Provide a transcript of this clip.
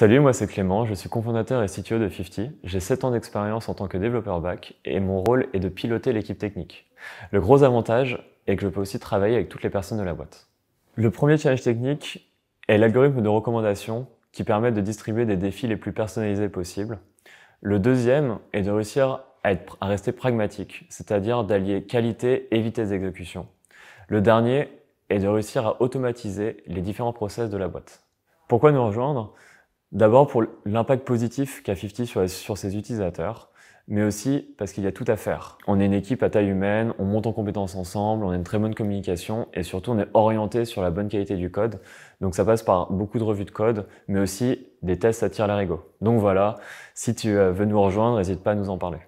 Salut, moi c'est Clément, je suis cofondateur et CTO de 50. J'ai 7 ans d'expérience en tant que développeur back et mon rôle est de piloter l'équipe technique. Le gros avantage est que je peux aussi travailler avec toutes les personnes de la boîte. Le premier challenge technique est l'algorithme de recommandation qui permet de distribuer des défis les plus personnalisés possibles. Le deuxième est de réussir à, à rester pragmatique, c'est-à-dire d'allier qualité et vitesse d'exécution. Le dernier est de réussir à automatiser les différents process de la boîte. Pourquoi nous rejoindre D'abord pour l'impact positif qu'a 50 sur, sur, ses utilisateurs, mais aussi parce qu'il y a tout à faire. On est une équipe à taille humaine, on monte en compétences ensemble, on a une très bonne communication et surtout on est orienté sur la bonne qualité du code. Donc ça passe par beaucoup de revues de code, mais aussi des tests à tir rigo. Donc voilà, si tu euh, veux nous rejoindre, n'hésite pas à nous en parler.